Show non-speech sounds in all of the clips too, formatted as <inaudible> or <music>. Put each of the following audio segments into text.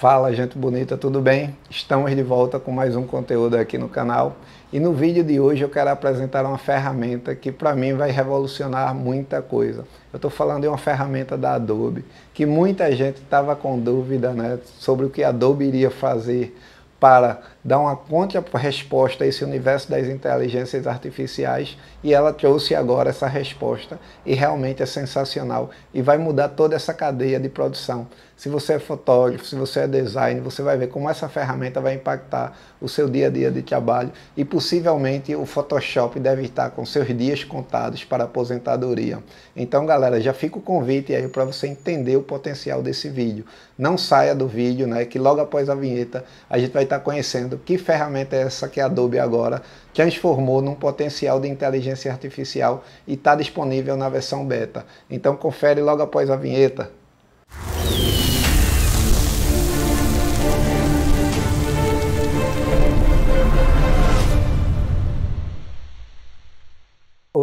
Fala, gente bonita, tudo bem? Estamos de volta com mais um conteúdo aqui no canal. E no vídeo de hoje eu quero apresentar uma ferramenta que para mim vai revolucionar muita coisa. Eu estou falando de uma ferramenta da Adobe, que muita gente estava com dúvida né, sobre o que a Adobe iria fazer para dá uma contra-resposta a esse universo das inteligências artificiais e ela trouxe agora essa resposta e realmente é sensacional e vai mudar toda essa cadeia de produção. Se você é fotógrafo, se você é design, você vai ver como essa ferramenta vai impactar o seu dia a dia de trabalho e possivelmente o Photoshop deve estar com seus dias contados para a aposentadoria. Então, galera, já fica o convite aí para você entender o potencial desse vídeo. Não saia do vídeo, né, que logo após a vinheta a gente vai estar conhecendo dizendo que ferramenta é essa que é a Adobe agora transformou num potencial de inteligência artificial e está disponível na versão beta. Então confere logo após a vinheta.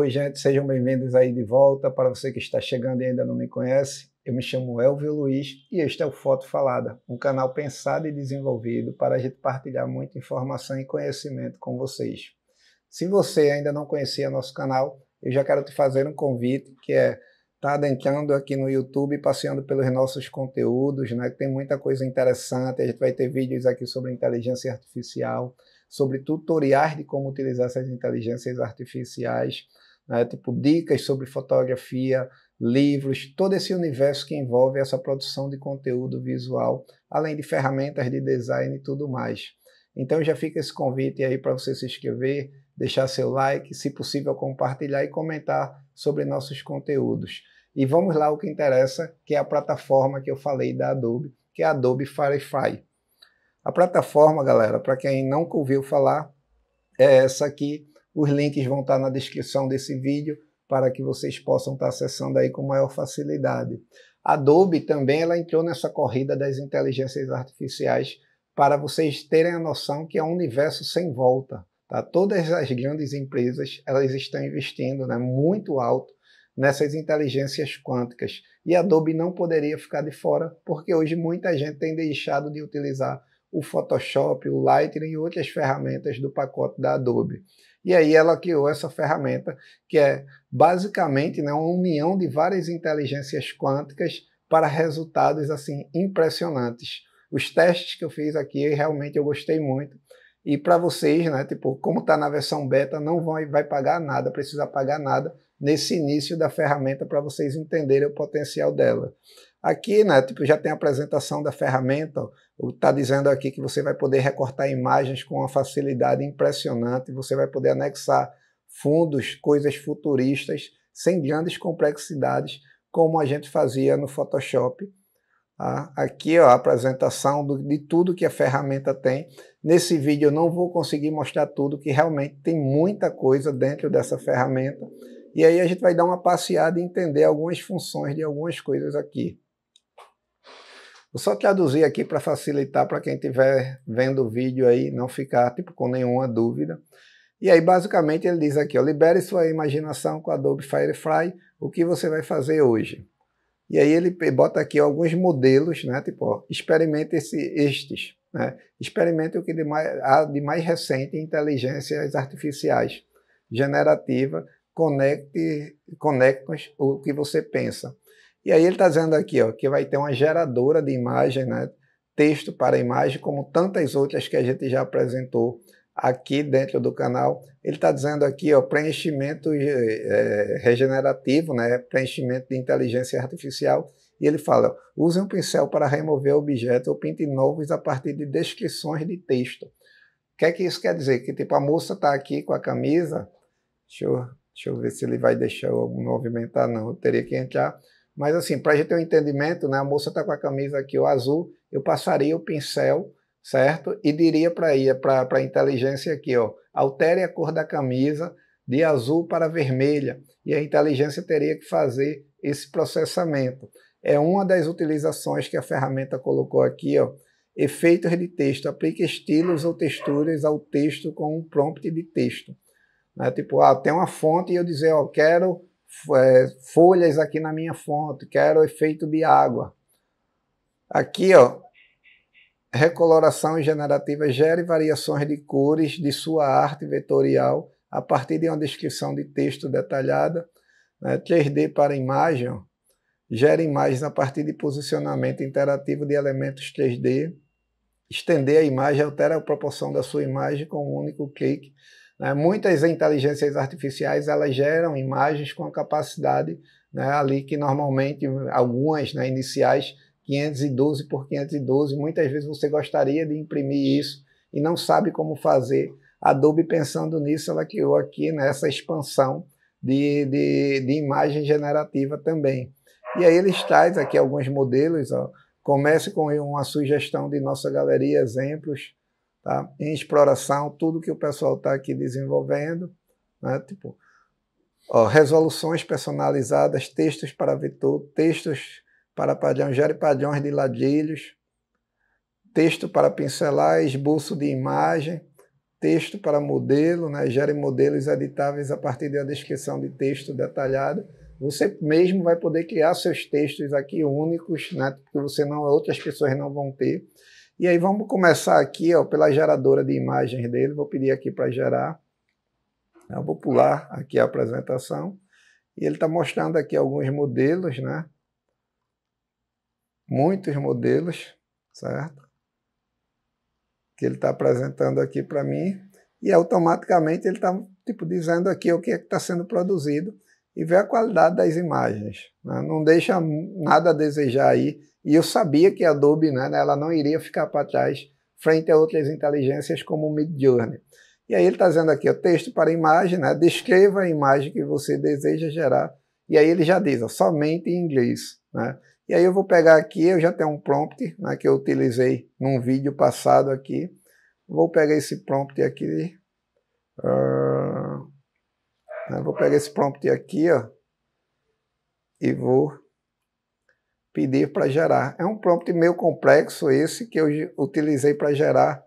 Oi, gente, sejam bem-vindos aí de volta. Para você que está chegando e ainda não me conhece, eu me chamo Elvio Luiz e este é o Foto Falada, um canal pensado e desenvolvido para a gente partilhar muita informação e conhecimento com vocês. Se você ainda não conhecia nosso canal, eu já quero te fazer um convite que é tá adentrando aqui no YouTube, passeando pelos nossos conteúdos, né? Tem muita coisa interessante. A gente vai ter vídeos aqui sobre inteligência artificial, sobre tutoriais de como utilizar essas inteligências artificiais né? tipo dicas sobre fotografia, livros, todo esse universo que envolve essa produção de conteúdo visual, além de ferramentas de design e tudo mais. Então já fica esse convite aí para você se inscrever, deixar seu like, se possível compartilhar e comentar sobre nossos conteúdos. E vamos lá o que interessa, que é a plataforma que eu falei da Adobe, que é a Adobe Firefly. A plataforma, galera, para quem não ouviu falar, é essa aqui os links vão estar na descrição desse vídeo para que vocês possam estar acessando aí com maior facilidade. A Adobe também ela entrou nessa corrida das inteligências artificiais para vocês terem a noção que é um universo sem volta. Tá? Todas as grandes empresas elas estão investindo né, muito alto nessas inteligências quânticas e a Adobe não poderia ficar de fora porque hoje muita gente tem deixado de utilizar o Photoshop, o Lightroom e outras ferramentas do pacote da Adobe. E aí ela criou essa ferramenta que é basicamente né, uma união de várias inteligências quânticas para resultados assim impressionantes. Os testes que eu fiz aqui realmente eu gostei muito. E para vocês, né, tipo, como está na versão beta, não vai, vai pagar nada, precisa pagar nada nesse início da ferramenta para vocês entenderem o potencial dela. Aqui, né, tipo, já tem a apresentação da ferramenta, está dizendo aqui que você vai poder recortar imagens com uma facilidade impressionante, você vai poder anexar fundos, coisas futuristas, sem grandes complexidades, como a gente fazia no Photoshop. Tá? Aqui ó, a apresentação do, de tudo que a ferramenta tem. Nesse vídeo eu não vou conseguir mostrar tudo, que realmente tem muita coisa dentro dessa ferramenta. E aí a gente vai dar uma passeada e entender algumas funções de algumas coisas aqui. Vou só traduzir aqui para facilitar para quem estiver vendo o vídeo aí não ficar tipo, com nenhuma dúvida. E aí, basicamente, ele diz aqui: ó, libere sua imaginação com Adobe Firefly, o que você vai fazer hoje. E aí, ele bota aqui alguns modelos, né? Tipo, ó, experimente esse, estes. Né? Experimente o que de mais, há de mais recente em inteligências artificiais generativa, conecte, conecte o que você pensa. E aí ele está dizendo aqui ó, que vai ter uma geradora de imagem, né? texto para imagem, como tantas outras que a gente já apresentou aqui dentro do canal. Ele está dizendo aqui ó, preenchimento é, regenerativo, né? preenchimento de inteligência artificial. E ele fala: use um pincel para remover objetos ou pinte novos a partir de descrições de texto. O que é que isso quer dizer? Que tipo, a moça está aqui com a camisa. Deixa eu, deixa eu ver se ele vai deixar eu movimentar, não. Eu teria que entrar mas assim, para a gente ter um entendimento, né, a moça está com a camisa aqui, o azul, eu passaria o pincel, certo? E diria para a inteligência aqui, ó, altere a cor da camisa de azul para vermelha. E a inteligência teria que fazer esse processamento. É uma das utilizações que a ferramenta colocou aqui, ó, efeitos de texto, aplique estilos ou texturas ao texto com um prompt de texto. Né? Tipo, ah, tem uma fonte e eu dizer, ó, quero é, folhas aqui na minha fonte, quero efeito de água. Aqui, ó, recoloração generativa gere variações de cores de sua arte vetorial a partir de uma descrição de texto detalhada, né, 3D para imagem, gera imagens a partir de posicionamento interativo de elementos 3D, estender a imagem altera a proporção da sua imagem com um único clique, né? Muitas inteligências artificiais elas geram imagens com a capacidade né, ali que normalmente algumas né, iniciais 512 por 512, muitas vezes você gostaria de imprimir isso e não sabe como fazer. A Adobe pensando nisso, ela criou aqui nessa né, expansão de, de, de imagem generativa também. E aí eles trazem aqui alguns modelos, ó. comece com uma sugestão de nossa galeria, exemplos, tá? em exploração, tudo que o pessoal está aqui desenvolvendo, né? tipo, ó, resoluções personalizadas, textos para vetor, textos para padrões, gere padrões de ladilhos texto para pincelar, esboço de imagem, texto para modelo, né? gere modelos editáveis a partir da descrição de texto detalhada. Você mesmo vai poder criar seus textos aqui únicos, né? porque você não, outras pessoas não vão ter. E aí vamos começar aqui ó, pela geradora de imagens dele. Vou pedir aqui para gerar. Eu vou pular aqui a apresentação. E ele está mostrando aqui alguns modelos, né? Muitos modelos, certo? Que ele está apresentando aqui para mim. E automaticamente ele está tipo, dizendo aqui o que é está sendo produzido e ver a qualidade das imagens. Né? Não deixa nada a desejar aí. E eu sabia que a Adobe né, né ela não iria ficar para trás frente a outras inteligências como o Midjourney. E aí ele está dizendo aqui, o texto para imagem, né? descreva a imagem que você deseja gerar. E aí ele já diz, ó, somente em inglês. Né? E aí eu vou pegar aqui, eu já tenho um prompt né, que eu utilizei num vídeo passado aqui. Vou pegar esse prompt aqui. Uh, né? vou pegar esse prompt aqui, ó, e vou pedir para gerar. É um prompt meio complexo esse que eu utilizei para gerar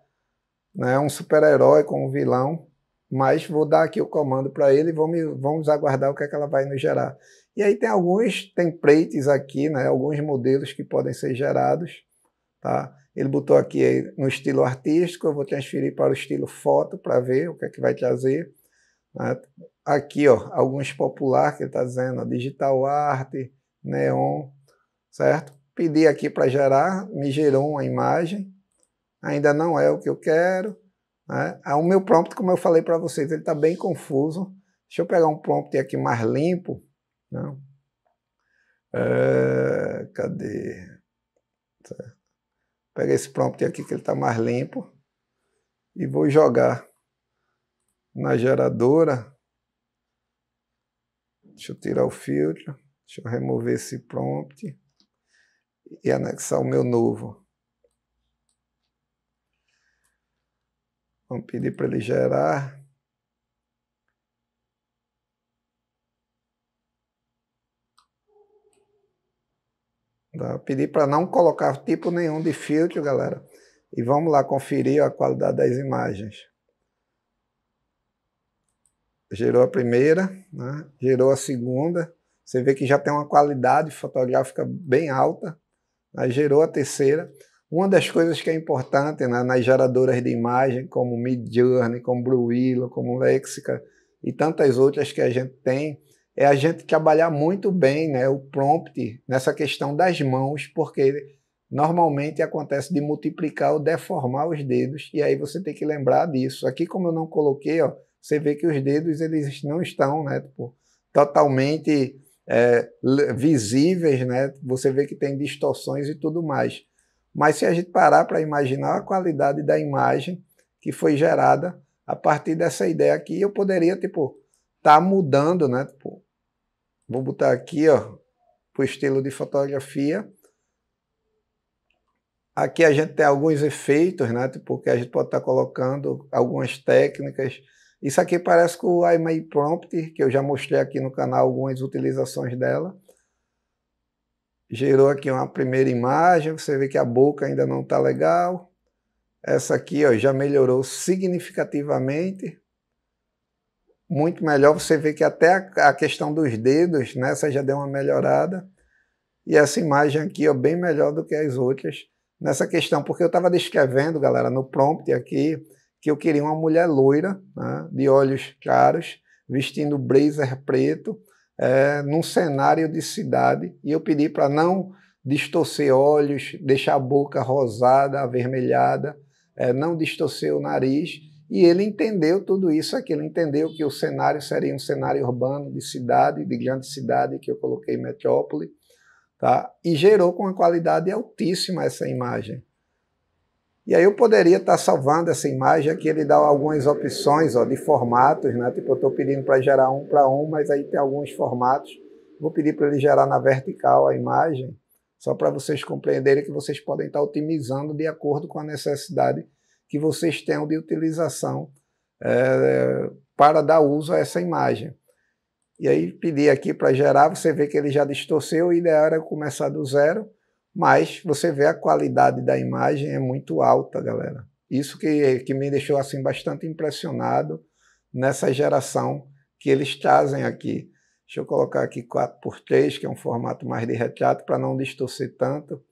né, um super-herói com um vilão, mas vou dar aqui o comando para ele e vamos, vamos aguardar o que, é que ela vai nos gerar. E aí tem alguns templates aqui, né, alguns modelos que podem ser gerados. Tá? Ele botou aqui eh, no estilo artístico, eu vou transferir para o estilo foto para ver o que é que vai trazer. Né? Aqui, ó, alguns populares que está dizendo, digital art, neon, certo? Pedi aqui para gerar, me gerou uma imagem, ainda não é o que eu quero. Né? É o meu prompt, como eu falei para vocês, ele está bem confuso. Deixa eu pegar um prompt aqui mais limpo. Não. Né? É, cadê? Pega esse prompt aqui que ele está mais limpo e vou jogar na geradora. Deixa eu tirar o filtro, deixa eu remover esse prompt e anexar o meu novo. Vamos pedir para ele gerar. Pedir para não colocar tipo nenhum de filtro, galera. E vamos lá conferir a qualidade das imagens gerou a primeira, né? gerou a segunda. Você vê que já tem uma qualidade fotográfica bem alta. Né? gerou a terceira. Uma das coisas que é importante né, nas geradoras de imagem, como Midjourney, como Blue Willow, como Lexica e tantas outras que a gente tem, é a gente trabalhar muito bem né, o prompt nessa questão das mãos, porque normalmente acontece de multiplicar ou deformar os dedos, e aí você tem que lembrar disso. Aqui, como eu não coloquei, ó, você vê que os dedos eles não estão né, tipo, totalmente é, visíveis, né? você vê que tem distorções e tudo mais. Mas se a gente parar para imaginar a qualidade da imagem que foi gerada a partir dessa ideia aqui, eu poderia tipo estar tá mudando, né? Tipo, vou botar aqui, ó, para o estilo de fotografia. Aqui a gente tem alguns efeitos, né? Tipo, que a gente pode estar tá colocando algumas técnicas isso aqui parece com o IMAI Prompt, que eu já mostrei aqui no canal algumas utilizações dela. Gerou aqui uma primeira imagem, você vê que a boca ainda não está legal. Essa aqui ó, já melhorou significativamente. Muito melhor, você vê que até a questão dos dedos, nessa né, já deu uma melhorada. E essa imagem aqui ó, bem melhor do que as outras nessa questão, porque eu estava descrevendo, galera, no prompt aqui, que eu queria uma mulher loira, né, de olhos claros, vestindo blazer preto, é, num cenário de cidade. E eu pedi para não distorcer olhos, deixar a boca rosada, avermelhada, é, não distorcer o nariz. E ele entendeu tudo isso aqui. Ele entendeu que o cenário seria um cenário urbano de cidade, de grande cidade, que eu coloquei metrópole. Tá? E gerou com uma qualidade altíssima essa imagem. E aí eu poderia estar salvando essa imagem, aqui ele dá algumas opções ó, de formatos, né? Tipo, eu estou pedindo para gerar um para um, mas aí tem alguns formatos. Vou pedir para ele gerar na vertical a imagem, só para vocês compreenderem que vocês podem estar otimizando de acordo com a necessidade que vocês tenham de utilização é, para dar uso a essa imagem. E aí pedir aqui para gerar, você vê que ele já distorceu, o ideal era começar do zero, mas você vê a qualidade da imagem é muito alta, galera. Isso que, que me deixou assim bastante impressionado nessa geração que eles trazem aqui. Deixa eu colocar aqui 4x3, que é um formato mais de retrato, para não distorcer tanto.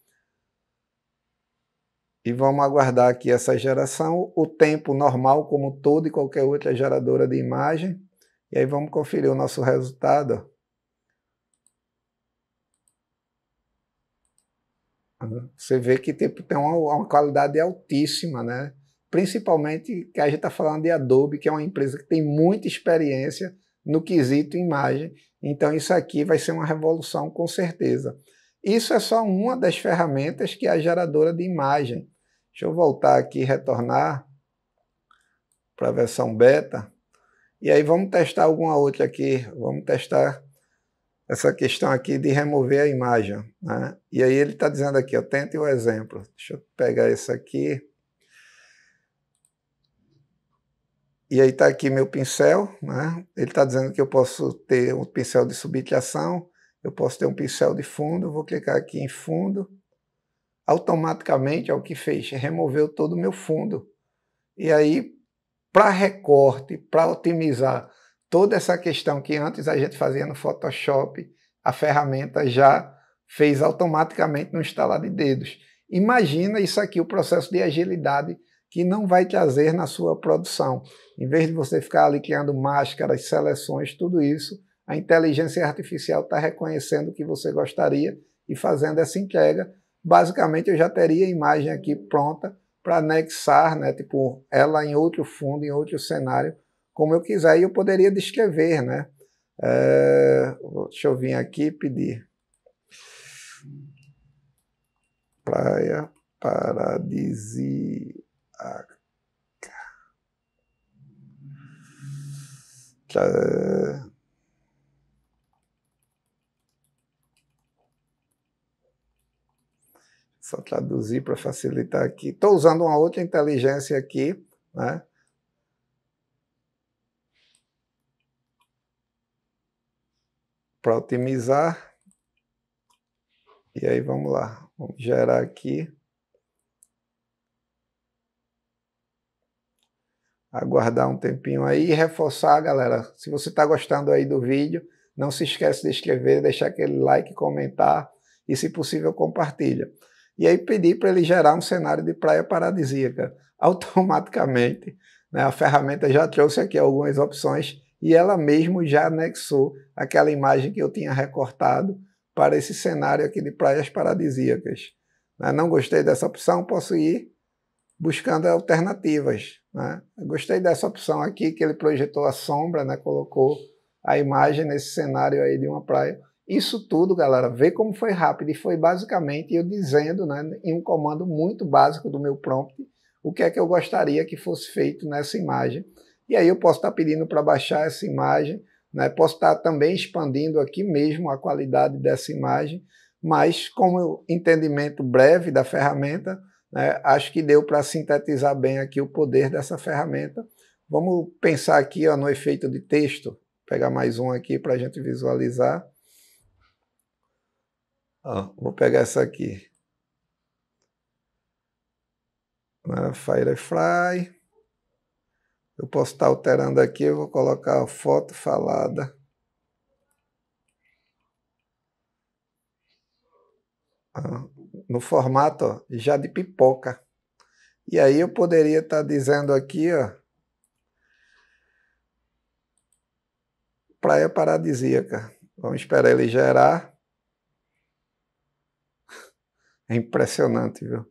E vamos aguardar aqui essa geração, o tempo normal, como toda e qualquer outra geradora de imagem. E aí vamos conferir o nosso resultado. Você vê que tipo, tem uma, uma qualidade altíssima, né? principalmente que a gente está falando de Adobe, que é uma empresa que tem muita experiência no quesito imagem. Então, isso aqui vai ser uma revolução, com certeza. Isso é só uma das ferramentas que é a geradora de imagem. Deixa eu voltar aqui e retornar para a versão beta. E aí vamos testar alguma outra aqui. Vamos testar essa questão aqui de remover a imagem. Né? E aí ele está dizendo aqui, tente o um exemplo. Deixa eu pegar esse aqui. E aí está aqui meu pincel, né? ele está dizendo que eu posso ter um pincel de subtilhação, eu posso ter um pincel de fundo, vou clicar aqui em fundo, automaticamente, é o que fez, removeu todo o meu fundo. E aí, para recorte, para otimizar toda essa questão que antes a gente fazia no Photoshop, a ferramenta já fez automaticamente no instalar de dedos. Imagina isso aqui, o processo de agilidade que não vai trazer na sua produção. Em vez de você ficar ali criando máscaras, seleções, tudo isso, a inteligência artificial está reconhecendo o que você gostaria e fazendo essa entrega. Basicamente, eu já teria a imagem aqui pronta para anexar, né, tipo, ela em outro fundo, em outro cenário, como eu quiser e eu poderia descrever, né? É, deixa eu vir aqui e pedir. Praia paradisíaca. Tchau. Só traduzir para facilitar aqui. Estou usando uma outra inteligência aqui, né? para otimizar. E aí vamos lá, vamos gerar aqui. Aguardar um tempinho aí e reforçar, galera. Se você está gostando aí do vídeo, não se esquece de inscrever, deixar aquele like, comentar e, se possível, compartilha. E aí pedir para ele gerar um cenário de praia paradisíaca. <laughs> Automaticamente, né, a ferramenta já trouxe aqui algumas opções e ela mesmo já anexou aquela imagem que eu tinha recortado para esse cenário aqui de praias paradisíacas. Né? Não gostei dessa opção, posso ir buscando alternativas. Né? Gostei dessa opção aqui que ele projetou a sombra, né? colocou a imagem nesse cenário aí de uma praia. Isso tudo, galera, vê como foi rápido e foi basicamente eu dizendo, né, em um comando muito básico do meu prompt, o que é que eu gostaria que fosse feito nessa imagem. E aí eu posso estar pedindo para baixar essa imagem, né? posso estar também expandindo aqui mesmo a qualidade dessa imagem, mas como o entendimento breve da ferramenta, né, acho que deu para sintetizar bem aqui o poder dessa ferramenta. Vamos pensar aqui ó, no efeito de texto, Vou pegar mais um aqui para a gente visualizar. vou pegar essa aqui. Né? Firefly. Eu posso estar alterando aqui, eu vou colocar a foto falada. Ah, no formato ó, já de pipoca. E aí eu poderia estar dizendo aqui, ó. Praia paradisíaca. Vamos esperar ele gerar. <laughs> É impressionante, viu?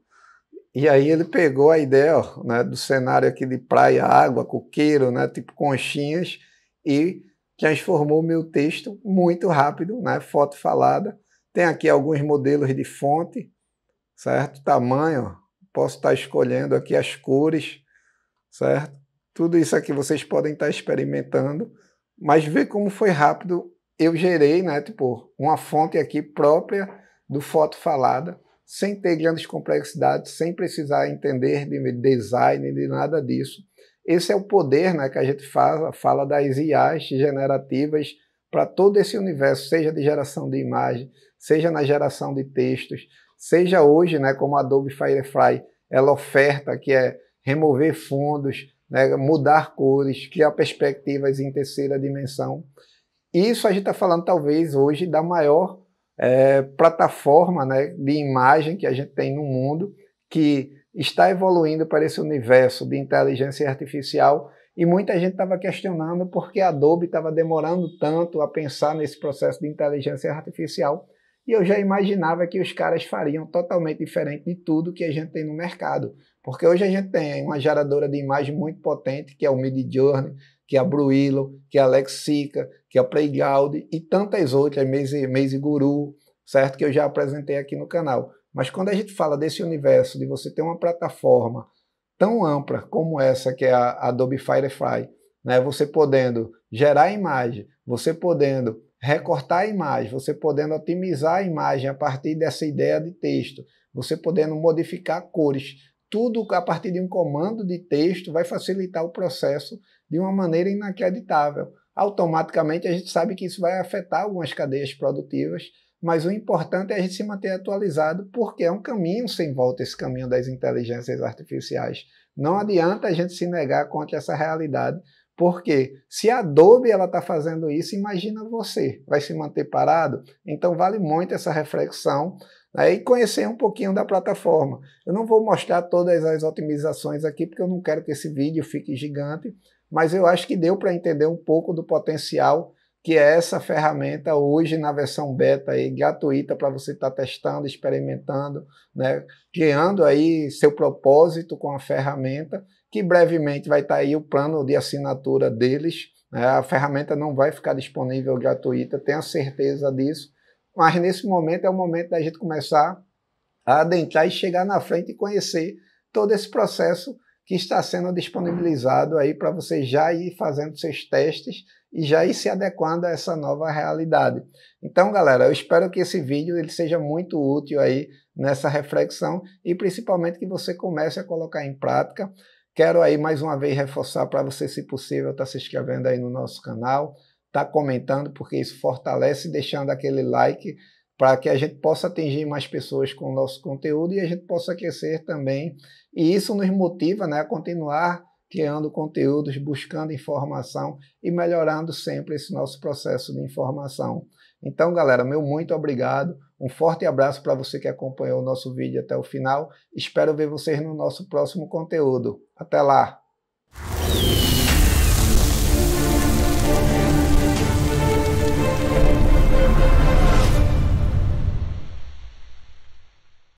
E aí ele pegou a ideia ó, né, do cenário aqui de praia, água, coqueiro, né, tipo conchinhas, e transformou meu texto muito rápido, né, foto falada. Tem aqui alguns modelos de fonte, certo? Tamanho, posso estar tá escolhendo aqui as cores, certo? Tudo isso aqui vocês podem estar tá experimentando, mas veja como foi rápido eu gerei, né, tipo, uma fonte aqui própria do foto falada sem ter grandes complexidades, sem precisar entender de design, de nada disso. Esse é o poder né, que a gente fala, fala das IAs generativas para todo esse universo, seja de geração de imagem, seja na geração de textos, seja hoje, né, como a Adobe Firefly, ela oferta que é remover fundos, né, mudar cores, criar perspectivas em terceira dimensão. Isso a gente está falando talvez hoje da maior é, plataforma né, de imagem que a gente tem no mundo, que está evoluindo para esse universo de inteligência artificial e muita gente estava questionando por que a Adobe estava demorando tanto a pensar nesse processo de inteligência artificial. E eu já imaginava que os caras fariam totalmente diferente de tudo que a gente tem no mercado. Porque hoje a gente tem uma geradora de imagem muito potente, que é o Midjourney, que a Bruilo, que a Sica, que a Playground e tantas outras, Maze, Maze Guru, certo? Que eu já apresentei aqui no canal. Mas quando a gente fala desse universo, de você ter uma plataforma tão ampla como essa que é a Adobe Firefly, né? Você podendo gerar imagem, você podendo recortar a imagem, você podendo otimizar a imagem a partir dessa ideia de texto, você podendo modificar cores, tudo a partir de um comando de texto vai facilitar o processo de uma maneira inacreditável. Automaticamente a gente sabe que isso vai afetar algumas cadeias produtivas, mas o importante é a gente se manter atualizado, porque é um caminho sem volta esse caminho das inteligências artificiais. Não adianta a gente se negar contra essa realidade, porque se a Adobe ela está fazendo isso, imagina você, vai se manter parado? Então vale muito essa reflexão Aí conhecer um pouquinho da plataforma. Eu não vou mostrar todas as otimizações aqui, porque eu não quero que esse vídeo fique gigante, mas eu acho que deu para entender um pouco do potencial que é essa ferramenta hoje na versão beta aí, gratuita para você estar tá testando, experimentando, né, criando aí seu propósito com a ferramenta, que brevemente vai estar tá aí o plano de assinatura deles, né. a ferramenta não vai ficar disponível gratuita, tenha certeza disso, mas nesse momento é o momento da gente começar a adentrar e chegar na frente e conhecer todo esse processo que está sendo disponibilizado aí para você já ir fazendo seus testes e já ir se adequando a essa nova realidade. Então, galera, eu espero que esse vídeo ele seja muito útil aí nessa reflexão e principalmente que você comece a colocar em prática. Quero aí mais uma vez reforçar para você, se possível, estar tá se inscrevendo aí no nosso canal, tá comentando, porque isso fortalece, deixando aquele like para que a gente possa atingir mais pessoas com o nosso conteúdo e a gente possa aquecer também. E isso nos motiva né, a continuar criando conteúdos, buscando informação e melhorando sempre esse nosso processo de informação. Então, galera, meu muito obrigado. Um forte abraço para você que acompanhou o nosso vídeo até o final. Espero ver vocês no nosso próximo conteúdo. Até lá! Thank you.